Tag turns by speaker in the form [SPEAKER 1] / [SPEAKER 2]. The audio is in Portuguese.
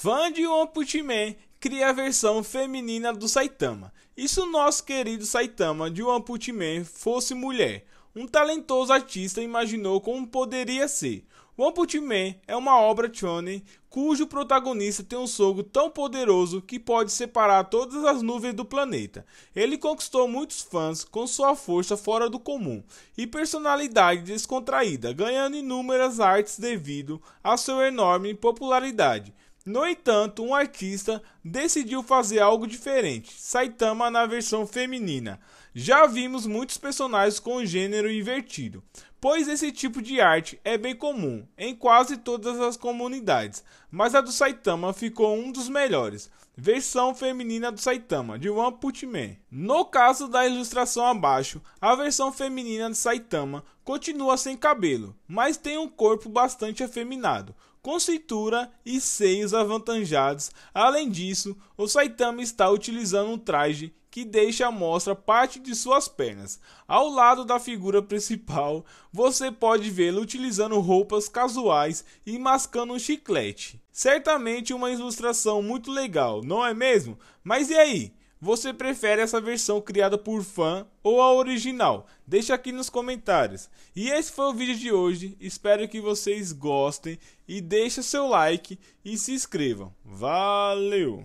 [SPEAKER 1] fã de One Punch Man, cria a versão feminina do Saitama. E se o nosso querido Saitama de One Punch Man fosse mulher? Um talentoso artista imaginou como poderia ser. One Punch Man é uma obra shonen cujo protagonista tem um sogro tão poderoso que pode separar todas as nuvens do planeta. Ele conquistou muitos fãs com sua força fora do comum e personalidade descontraída, ganhando inúmeras artes devido à sua enorme popularidade. No entanto, um artista decidiu fazer algo diferente: Saitama na versão feminina, já vimos muitos personagens com gênero invertido, pois esse tipo de arte é bem comum em quase todas as comunidades, mas a do Saitama ficou um dos melhores. Versão feminina do Saitama, de One Punch Man. No caso da ilustração abaixo, a versão feminina de Saitama continua sem cabelo, mas tem um corpo bastante afeminado, com cintura e seios avantajados. Além disso, o Saitama está utilizando um traje que deixa à mostra parte de suas pernas. Ao lado da figura principal, você pode vê-lo utilizando roupas casuais e mascando um chiclete. Certamente uma ilustração muito legal, não é mesmo? Mas e aí? Você prefere essa versão criada por fã ou a original? Deixa aqui nos comentários. E esse foi o vídeo de hoje. Espero que vocês gostem e deixe seu like e se inscrevam. Valeu!